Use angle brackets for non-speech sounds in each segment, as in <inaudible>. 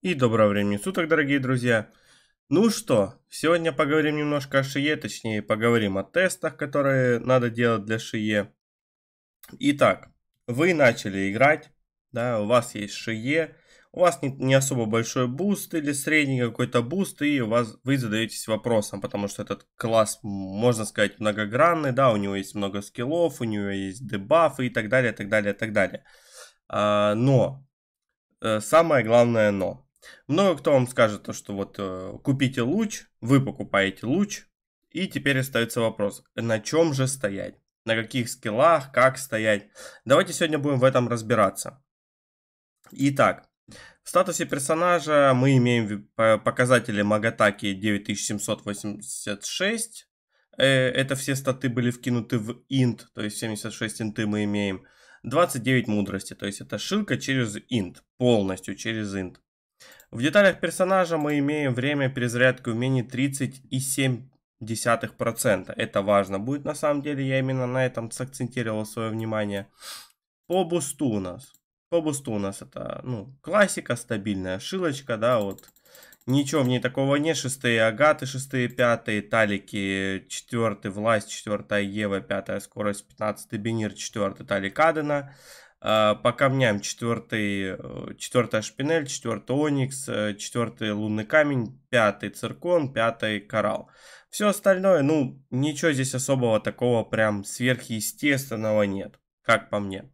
И доброго времени суток, дорогие друзья. Ну что, сегодня поговорим немножко о шие, точнее поговорим о тестах, которые надо делать для шие. Итак, вы начали играть, да, у вас есть шие, у вас не, не особо большой буст или средний какой-то буст, и у вас, вы задаетесь вопросом, потому что этот класс, можно сказать, многогранный, да, у него есть много скиллов, у него есть дебафы и так далее, так далее, так далее. А, но, э, самое главное но, много ну, кто вам скажет то, что вот э, купите луч, вы покупаете луч, и теперь остается вопрос, на чем же стоять? На каких скиллах, как стоять? Давайте сегодня будем в этом разбираться. Итак, в статусе персонажа мы имеем э, показатели Магатаки 9786. Э, это все статы были вкинуты в int, то есть 76 инты мы имеем. 29 мудрости, то есть это шилка через int, полностью через int. В деталях персонажа мы имеем время перезарядки умений 30,7%. Это важно будет на самом деле, я именно на этом сакцентировал свое внимание. По бусту у нас. По бусту у нас это ну, классика, стабильная шилочка, да, вот Ничего в ней такого не Шестые агаты, шестые, пятые, талики, четвертый, власть, четвертая Ева, пятая скорость, пятнадцатый бенир, четвертый, талик Адена. А, по камням четвертый, э, четвертая шпинель, четвертый оникс, э, четвертый лунный камень, пятый циркон, пятый коралл. Все остальное, ну, ничего здесь особого такого прям сверхъестественного нет, как по мне.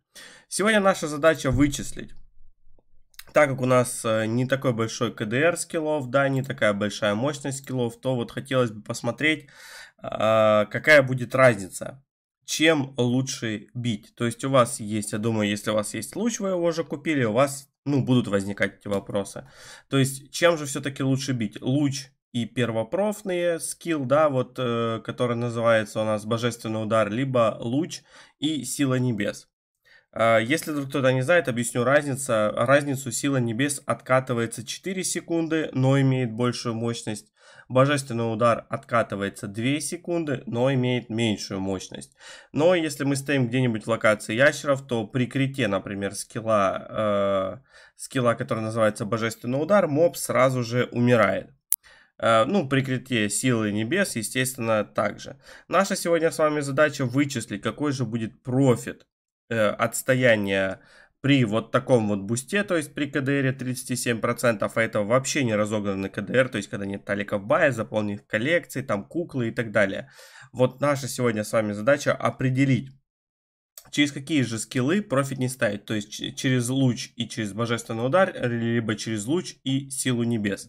Сегодня наша задача вычислить. Так как у нас э, не такой большой КДР скиллов, да, не такая большая мощность скиллов, то вот хотелось бы посмотреть, а, какая будет разница чем лучше бить. То есть у вас есть, я думаю, если у вас есть луч, вы его уже купили, у вас ну, будут возникать эти вопросы. То есть чем же все-таки лучше бить? Луч и первопрофные скилл, да, вот, э, который называется у нас Божественный удар, либо луч и сила небес. Э, если вдруг кто-то не знает, объясню разницу. Разницу сила небес откатывается 4 секунды, но имеет большую мощность. Божественный удар откатывается 2 секунды, но имеет меньшую мощность. Но если мы стоим где-нибудь в локации ящеров, то при крите, например, скилла, э, скилла, который называется Божественный удар, моб сразу же умирает. Э, ну, прикрытие силы небес, естественно, также. Наша сегодня с вами задача вычислить, какой же будет профит э, отстояния при вот таком вот бусте, то есть при КДР 37%, а это вообще не разогнанный КДР, то есть когда нет таликов бая, заполненных коллекций, там куклы и так далее. Вот наша сегодня с вами задача определить, через какие же скиллы профит не ставить, то есть через луч и через божественный удар, либо через луч и силу небес.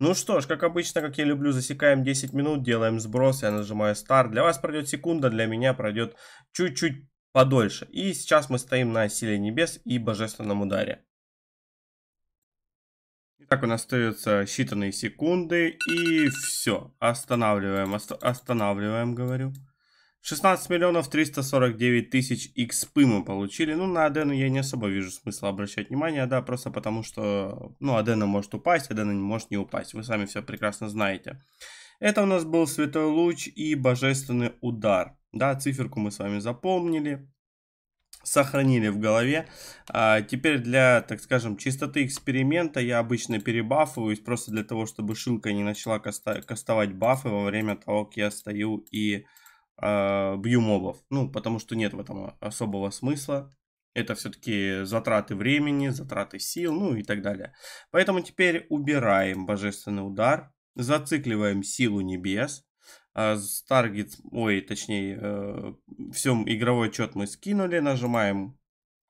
Ну что ж, как обычно, как я люблю, засекаем 10 минут, делаем сброс, я нажимаю старт. Для вас пройдет секунда, для меня пройдет чуть-чуть подольше. И сейчас мы стоим на силе небес и божественном ударе. Итак, у нас остаются считанные секунды и все. Останавливаем, ост останавливаем, говорю. 16 миллионов 349 тысяч экспы мы получили. Ну, на Адену я не особо вижу смысла обращать внимание, да, просто потому что, ну, Адена может упасть, Адена может не упасть. Вы сами все прекрасно знаете. Это у нас был Святой Луч и Божественный Удар. Да, циферку мы с вами запомнили, сохранили в голове. А теперь для, так скажем, чистоты эксперимента я обычно перебафываюсь, просто для того, чтобы шилка не начала каста кастовать бафы во время того, как я стою и э, бью мобов. Ну, потому что нет в этом особого смысла. Это все-таки затраты времени, затраты сил, ну и так далее. Поэтому теперь убираем божественный удар зацикливаем силу небес. А Старгет, ой, точнее, э, всем игровой отчет мы скинули, нажимаем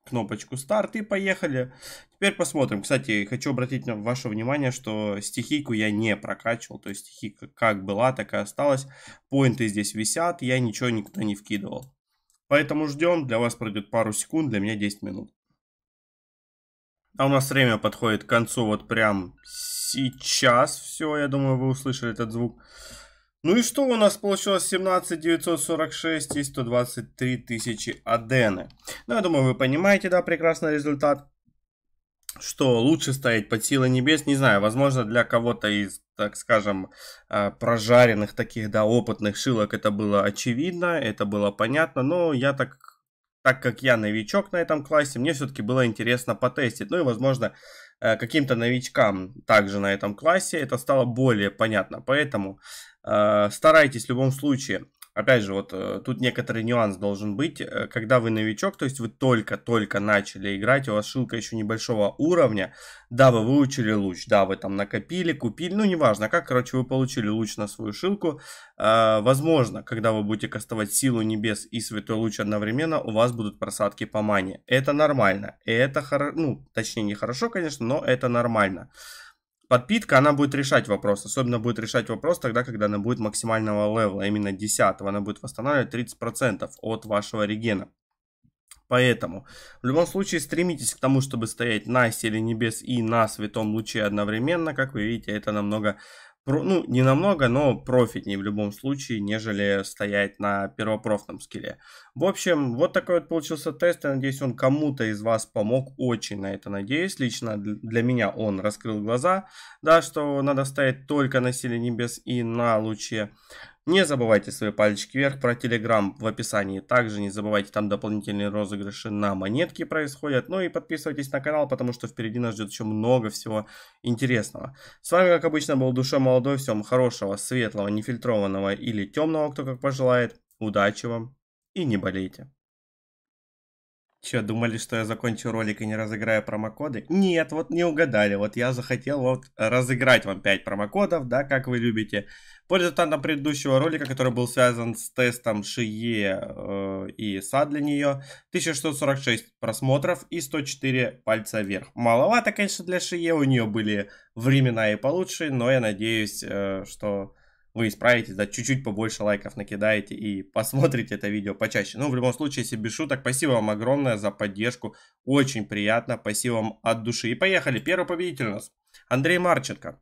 кнопочку старт и поехали. Теперь посмотрим. Кстати, хочу обратить ваше внимание, что стихийку я не прокачивал. То есть стихийка как была, так и осталась. Поинты здесь висят, я ничего никуда не вкидывал. Поэтому ждем, для вас пройдет пару секунд, для меня 10 минут. А у нас время подходит к концу вот прям сейчас все, я думаю, вы услышали этот звук. Ну и что у нас получилось 17 946 и 123 тысячи адены. Ну, я думаю, вы понимаете, да, прекрасный результат. Что лучше стоять под силой небес, не знаю, возможно, для кого-то из, так скажем, а, прожаренных таких, да, опытных шилок это было очевидно, это было понятно, но я так так как я новичок на этом классе, мне все-таки было интересно потестить. Ну и, возможно, э, каким-то новичкам также на этом классе это стало более понятно. Поэтому э, старайтесь в любом случае опять же, вот э, тут некоторый нюанс должен быть. Э, когда вы новичок, то есть вы только-только начали играть, у вас шилка еще небольшого уровня, да, вы выучили луч, да, вы там накопили, купили, ну, неважно как, короче, вы получили луч на свою шилку. А, возможно, когда вы будете кастовать силу небес и святой луч одновременно, у вас будут просадки по мане. Это нормально, это, хоро... ну, точнее, не хорошо, конечно, но это нормально. Нормально. Подпитка, она будет решать вопрос. Особенно будет решать вопрос тогда, когда она будет максимального левела, а именно 10 Она будет восстанавливать 30% от вашего регена. Поэтому в любом случае стремитесь к тому, чтобы стоять на селе небес и на святом луче одновременно. Как вы видите, это намного ну, не намного, но профитнее в любом случае, нежели стоять на первопрофном скилле. В общем, вот такой вот получился тест. Я надеюсь, он кому-то из вас помог. Очень на это надеюсь. Лично для меня он раскрыл глаза. Да, что надо стоять только на силе небес и на луче. Не забывайте свои пальчики вверх про Телеграм в описании. Также не забывайте, там дополнительные розыгрыши на монетки происходят. Ну и подписывайтесь на канал, потому что впереди нас ждет еще много всего интересного. С вами, как обычно, был Душа Молодой. Всем хорошего, светлого, нефильтрованного или темного, кто как пожелает. Удачи вам и не болейте. Че, думали, что я закончу ролик и не разыграю промокоды? Нет, вот не угадали. Вот я захотел вот разыграть вам 5 промокодов, да, как вы любите. По результатам предыдущего ролика, который был связан с тестом Шие э, и САД для нее, 1646 просмотров и 104 пальца вверх. Маловато, конечно, для Шие, у нее были времена и получше, но я надеюсь, э, что вы исправитесь, да, чуть-чуть побольше лайков накидаете и <laughs> посмотрите это видео почаще. Ну, в любом случае, если без шуток, спасибо вам огромное за поддержку, очень приятно, спасибо вам от души. И поехали, первый победитель у нас Андрей Марченко.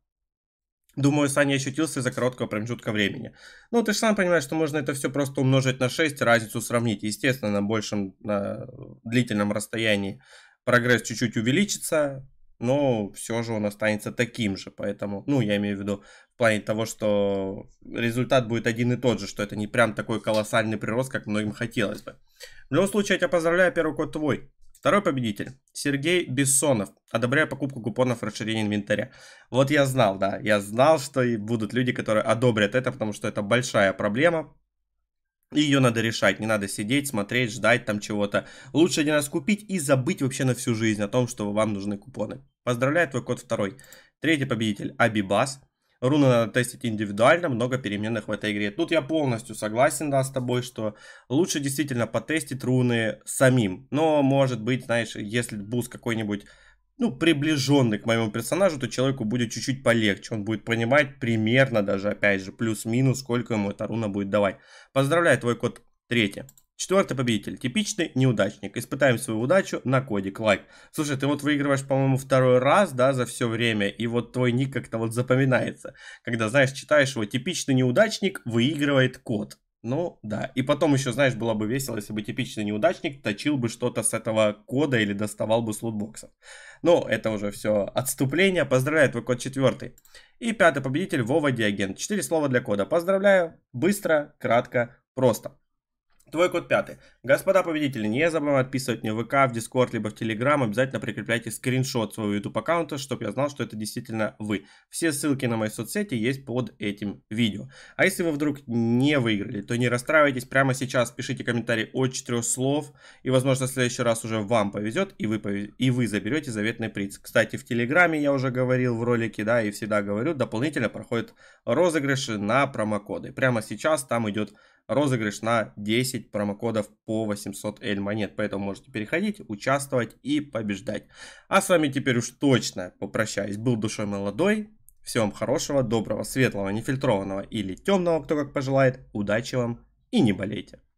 Думаю, Саня ощутился за короткого промежутка времени. Ну, ты же сам понимаешь, что можно это все просто умножить на 6, разницу сравнить. Естественно, на большем на длительном расстоянии прогресс чуть-чуть увеличится, но все же он останется таким же. Поэтому, ну, я имею в виду в плане того, что результат будет один и тот же, что это не прям такой колоссальный прирост, как многим хотелось бы. В любом случае, я тебя поздравляю, первый код твой. Второй победитель. Сергей Бессонов. одобряя покупку купонов расширения инвентаря. Вот я знал, да, я знал, что и будут люди, которые одобрят это, потому что это большая проблема. И ее надо решать, не надо сидеть, смотреть, ждать там чего-то. Лучше один раз купить и забыть вообще на всю жизнь о том, что вам нужны купоны. Поздравляю, твой код второй. Третий победитель Абибас. Руны надо тестить индивидуально, много переменных в этой игре. Тут я полностью согласен да, с тобой, что лучше действительно потестить руны самим. Но может быть, знаешь, если буст какой-нибудь ну, приближенный к моему персонажу, то человеку будет чуть-чуть полегче. Он будет понимать примерно даже, опять же, плюс-минус, сколько ему эта руна будет давать. Поздравляю, твой код третий. Четвертый победитель. Типичный неудачник. Испытаем свою удачу на кодик лайк. Слушай, ты вот выигрываешь, по-моему, второй раз, да, за все время. И вот твой ник как-то вот запоминается. Когда, знаешь, читаешь его, типичный неудачник выигрывает код. Ну, да. И потом еще, знаешь, было бы весело, если бы типичный неудачник точил бы что-то с этого кода или доставал бы с лутбоксов. Ну, это уже все отступление. Поздравляю, твой код четвертый. И пятый победитель Вова Диагент. Четыре слова для кода. Поздравляю. Быстро, кратко, просто. Твой код пятый. Господа победители, не забываем отписывать мне в ВК, в Дискорд, либо в Телеграм. Обязательно прикрепляйте скриншот своего YouTube аккаунта, чтобы я знал, что это действительно вы. Все ссылки на мои соцсети есть под этим видео. А если вы вдруг не выиграли, то не расстраивайтесь. Прямо сейчас пишите комментарий от четырех слов. И, возможно, в следующий раз уже вам повезет, и вы, повез... и вы заберете заветный приз. Кстати, в Телеграме я уже говорил в ролике, да, и всегда говорю, дополнительно проходят розыгрыши на промокоды. Прямо сейчас там идет розыгрыш на 10 промокодов по 800 L монет. Поэтому можете переходить, участвовать и побеждать. А с вами теперь уж точно попрощаюсь. Был душой молодой. Всем хорошего, доброго, светлого, нефильтрованного или темного, кто как пожелает. Удачи вам и не болейте.